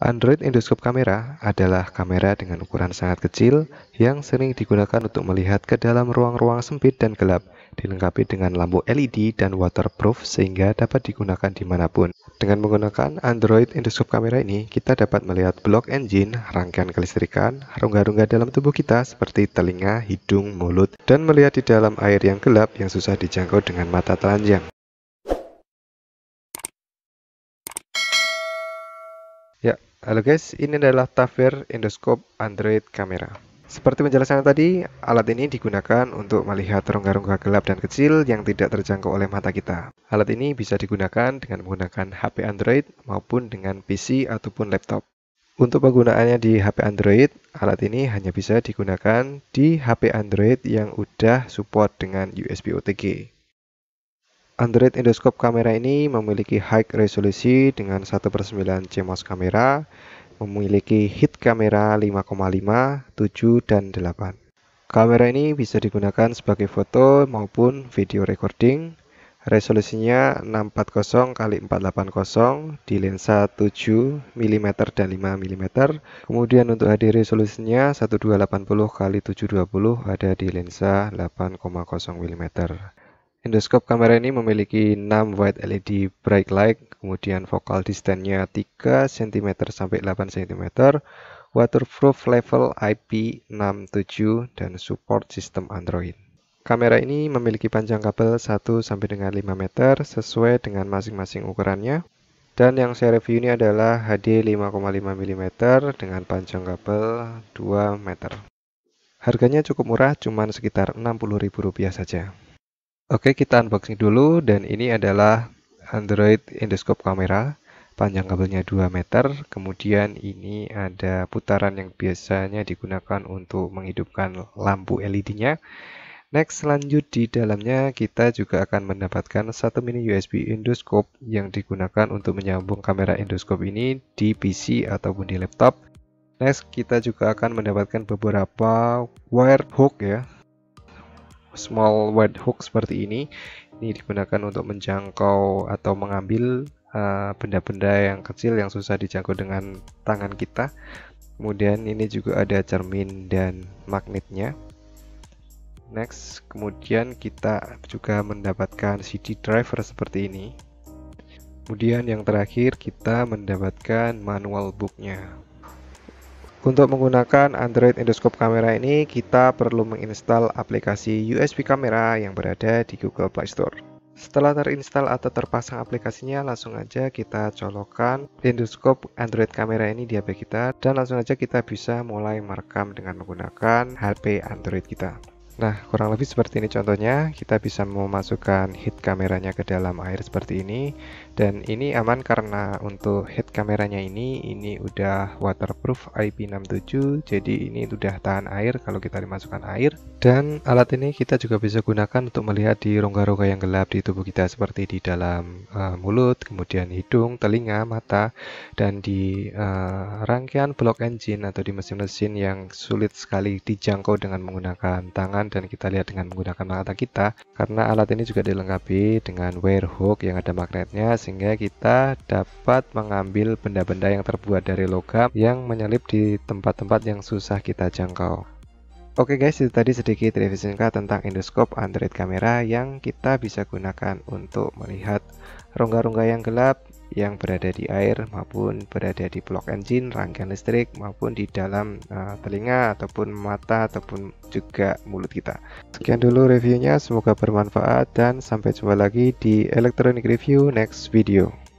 Android endoscope kamera adalah kamera dengan ukuran sangat kecil yang sering digunakan untuk melihat ke dalam ruang-ruang sempit dan gelap, dilengkapi dengan lampu LED dan waterproof sehingga dapat digunakan dimanapun. Dengan menggunakan Android endoscope kamera ini, kita dapat melihat blok engine, rangkaian kelistrikan, rongga-rongga dalam tubuh kita seperti telinga, hidung, mulut, dan melihat di dalam air yang gelap yang susah dijangkau dengan mata telanjang. Halo guys, ini adalah Tafir Endoscope Android Camera. Seperti penjelasan tadi, alat ini digunakan untuk melihat rongga-rongga gelap dan kecil yang tidak terjangkau oleh mata kita. Alat ini bisa digunakan dengan menggunakan HP Android maupun dengan PC ataupun laptop. Untuk penggunaannya di HP Android, alat ini hanya bisa digunakan di HP Android yang sudah support dengan USB OTG. Android Endoskop kamera ini memiliki high resolusi dengan 1 9 CMOS kamera, memiliki hit kamera 5,5, 7, dan 8. Kamera ini bisa digunakan sebagai foto maupun video recording. Resolusinya 640 x 480 di lensa 7 mm dan 5 mm. Kemudian untuk HD resolusinya 1280 x 720 ada di lensa 8,0 mm. Endoskop kamera ini memiliki 6 white LED bright light, kemudian focal distance-nya 3 cm sampai 8 cm, waterproof level IP67 dan support sistem Android. Kamera ini memiliki panjang kabel 1 sampai dengan 5 meter sesuai dengan masing-masing ukurannya. Dan yang saya review ini adalah HD 5,5 mm dengan panjang kabel 2 meter. Harganya cukup murah, cuman sekitar Rp60.000 saja. Oke, kita unboxing dulu dan ini adalah Android endoscope kamera. Panjang kabelnya 2 meter. Kemudian ini ada putaran yang biasanya digunakan untuk menghidupkan lampu LED-nya. Next, lanjut di dalamnya kita juga akan mendapatkan satu mini USB endoscope yang digunakan untuk menyambung kamera endoscope ini di PC ataupun di laptop. Next, kita juga akan mendapatkan beberapa wire hook ya, small wide hook seperti ini ini digunakan untuk menjangkau atau mengambil eh, benda-benda uh, yang kecil yang susah dijangkau dengan tangan kita kemudian ini juga ada cermin dan magnetnya next kemudian kita juga mendapatkan CD driver seperti ini kemudian yang terakhir kita mendapatkan manual booknya untuk menggunakan Android Endoscope Kamera ini, kita perlu menginstal aplikasi USB Kamera yang berada di Google Play Store. Setelah terinstal atau terpasang aplikasinya, langsung aja kita colokan endoscope Android kamera ini di HP kita dan langsung aja kita bisa mulai merekam dengan menggunakan HP Android kita. Nah, kurang lebih seperti ini contohnya. Kita bisa memasukkan head kameranya ke dalam air seperti ini. Dan ini aman karena untuk head kameranya ini, ini udah waterproof IP67. Jadi ini udah tahan air kalau kita dimasukkan air. Dan alat ini kita juga bisa gunakan untuk melihat di rongga-rongga yang gelap di tubuh kita. Seperti di dalam uh, mulut, kemudian hidung, telinga, mata, dan di uh, rangkaian blok engine atau di mesin-mesin yang sulit sekali dijangkau dengan menggunakan tangan dan kita lihat dengan menggunakan mata kita karena alat ini juga dilengkapi dengan wire hook yang ada magnetnya sehingga kita dapat mengambil benda-benda yang terbuat dari logam yang menyelip di tempat-tempat yang susah kita jangkau. Oke okay guys, itu tadi sedikit review singkat tentang endoskop Android kamera yang kita bisa gunakan untuk melihat rongga-rongga yang gelap yang berada di air maupun berada di blok engine, rangkaian listrik maupun di dalam uh, telinga ataupun mata ataupun juga mulut kita. Sekian dulu reviewnya, semoga bermanfaat dan sampai jumpa lagi di Electronic Review next video.